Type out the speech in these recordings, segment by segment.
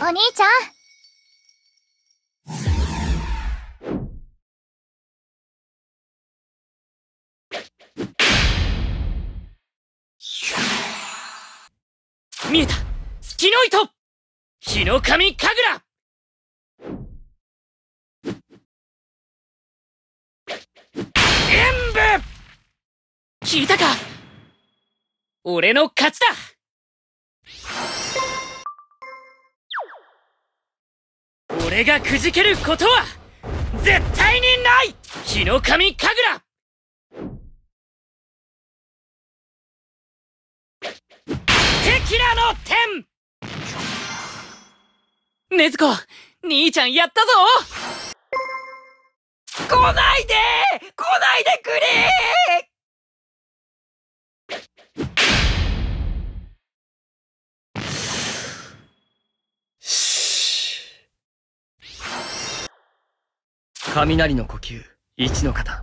お兄ちゃん見えた月の糸日の神神楽演武聞いたか俺の勝ちだ俺がくじけることは絶対にない日の神神楽キラの天兄ちゃんやったぞ来ないで来ないでくれ雷の呼吸一の型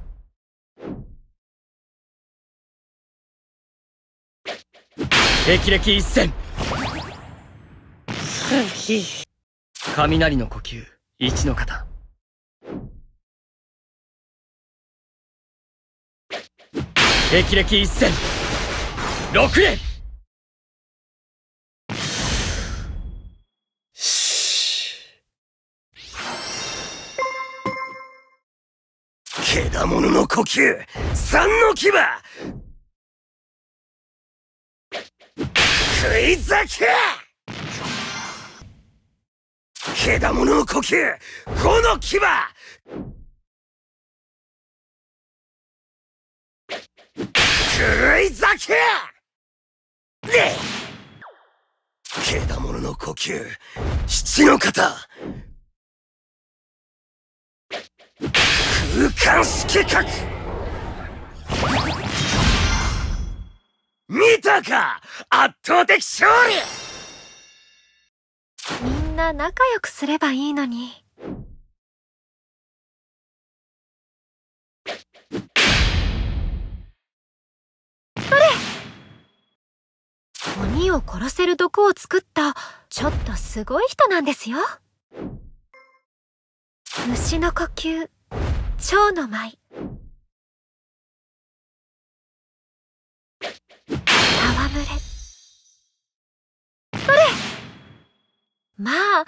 霹靂一閃雷の呼吸一の型霹靂一閃6円もの呼吸三の牙食い酒もの呼吸五の牙狂い酒で獣の呼吸七の型無関式核見たか圧倒的勝利みんな仲良くすればいいのに。鬼を殺せる毒を作ったちょっとすごい人なんですよ虫の呼吸蝶の舞戯れそれまあ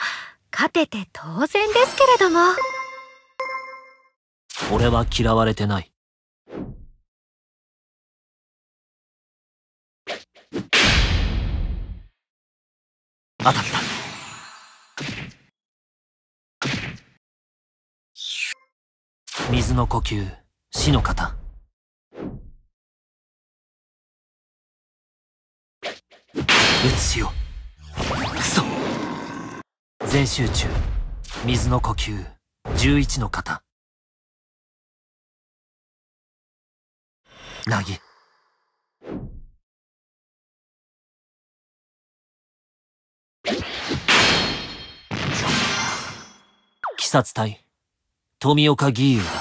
勝てて当然ですけれども俺は嫌われてない当たった水の呼吸死の型撃つよクソ全集中水の呼吸11の型なぎ鬼殺隊富岡義勇だ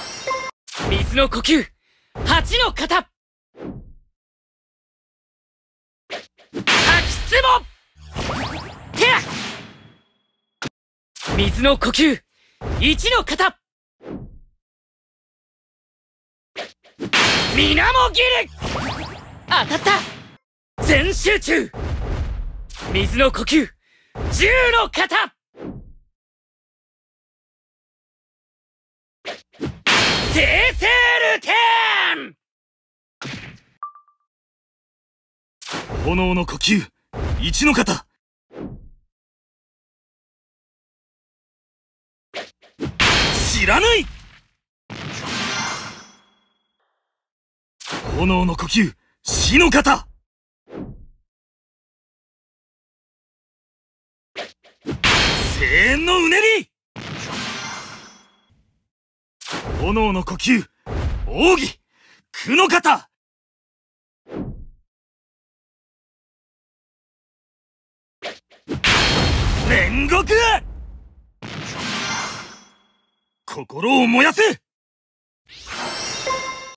水の呼吸八の型滝ぼテラ水の呼吸一の型水面切り当たった全集中水の呼吸十の型セーセルテン炎の呼吸一の型知らない炎の呼吸死の型声援のうねり炎の呼吸奥義久の方煉獄心を燃やせ